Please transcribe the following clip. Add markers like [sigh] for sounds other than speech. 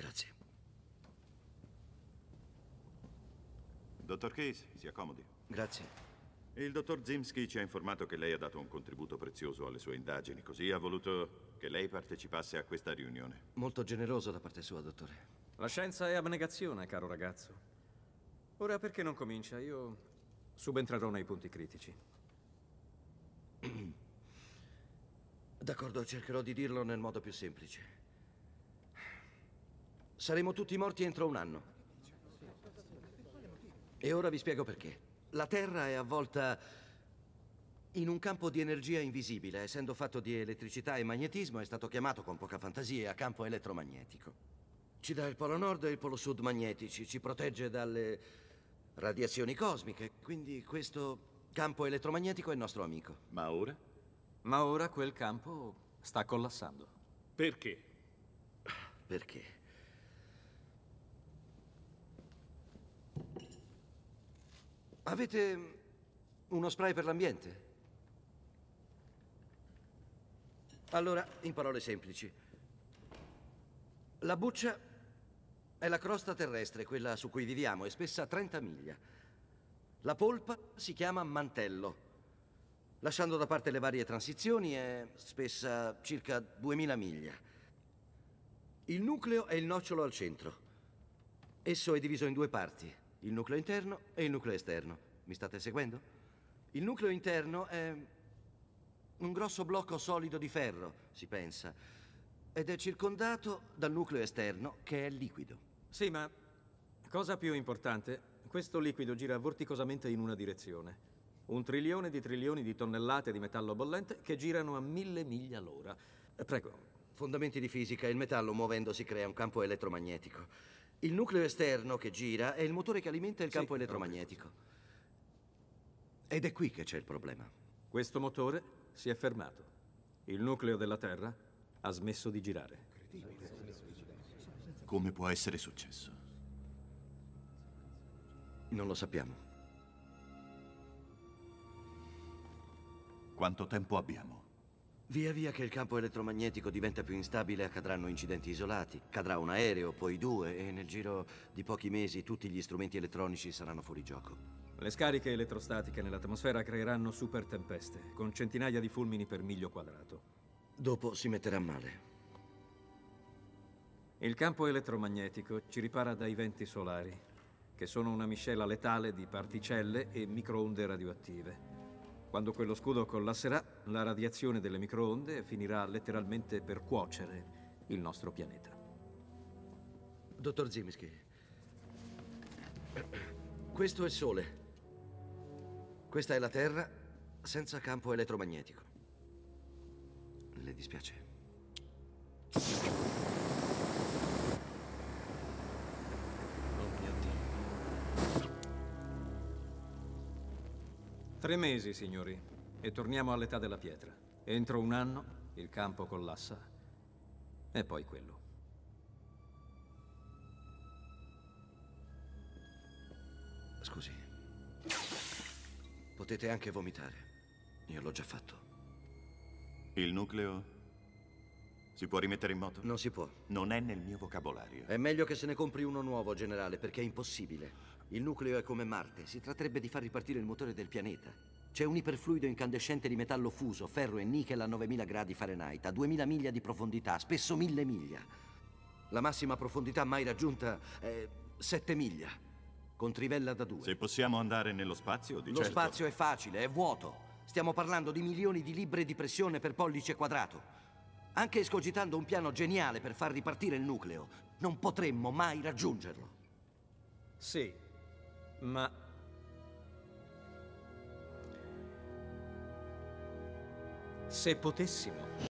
Grazie. Dottor Case, si accomodi. Grazie. Il dottor Zimski ci ha informato che lei ha dato un contributo prezioso alle sue indagini, così ha voluto che lei partecipasse a questa riunione. Molto generoso da parte sua, dottore. La scienza è abnegazione, caro ragazzo. Ora perché non comincia? Io subentrerò nei punti critici. [clears throat] D'accordo, cercherò di dirlo nel modo più semplice. Saremo tutti morti entro un anno. E ora vi spiego perché. La Terra è avvolta in un campo di energia invisibile. Essendo fatto di elettricità e magnetismo, è stato chiamato con poca fantasia campo elettromagnetico. Ci dà il polo nord e il polo sud magnetici, ci protegge dalle radiazioni cosmiche, quindi questo campo elettromagnetico è nostro amico. Ma ora? Ma ora quel campo sta collassando. Perché? Perché? Avete mm, uno spray per l'ambiente? Allora, in parole semplici, la buccia è la crosta terrestre, quella su cui viviamo, è spessa 30 miglia. La polpa si chiama mantello. Lasciando da parte le varie transizioni è spessa circa 2000 miglia. Il nucleo è il nocciolo al centro. Esso è diviso in due parti il nucleo interno e il nucleo esterno. Mi state seguendo? Il nucleo interno è un grosso blocco solido di ferro, si pensa, ed è circondato dal nucleo esterno che è liquido. Sì, ma cosa più importante, questo liquido gira vorticosamente in una direzione. Un trilione di trilioni di tonnellate di metallo bollente che girano a mille miglia all'ora. Eh, prego. Fondamenti di fisica, il metallo muovendosi crea un campo elettromagnetico. Il nucleo esterno che gira è il motore che alimenta il campo elettromagnetico. Ed è qui che c'è il problema. Questo motore si è fermato. Il nucleo della Terra ha smesso di girare. Come può essere successo? Non lo sappiamo. Quanto tempo abbiamo? Via via che il campo elettromagnetico diventa più instabile accadranno incidenti isolati, cadrà un aereo, poi due e nel giro di pochi mesi tutti gli strumenti elettronici saranno fuori gioco. Le scariche elettrostatiche nell'atmosfera creeranno super tempeste, con centinaia di fulmini per miglio quadrato. Dopo si metterà male. Il campo elettromagnetico ci ripara dai venti solari, che sono una miscela letale di particelle e microonde radioattive. Quando quello scudo collasserà, la radiazione delle microonde finirà letteralmente per cuocere il nostro pianeta. Dottor Zimischi, questo è il Sole. Questa è la Terra senza campo elettromagnetico. Le dispiace. Tre mesi, signori, e torniamo all'età della pietra. Entro un anno il campo collassa. E poi quello. Scusi. Potete anche vomitare. Io l'ho già fatto. Il nucleo si può rimettere in moto? Non si può. Non è nel mio vocabolario. È meglio che se ne compri uno nuovo, generale, perché è impossibile. Il nucleo è come Marte, si tratterebbe di far ripartire il motore del pianeta. C'è un iperfluido incandescente di metallo fuso, ferro e nichel a 9000 gradi Fahrenheit, a 2000 miglia di profondità, spesso 1000 miglia. La massima profondità mai raggiunta è 7 miglia, con trivella da due. Se possiamo andare nello spazio, di Lo certo... spazio è facile, è vuoto. Stiamo parlando di milioni di libbre di pressione per pollice quadrato. Anche escogitando un piano geniale per far ripartire il nucleo, non potremmo mai raggiungerlo. Sì, ma... Se potessimo...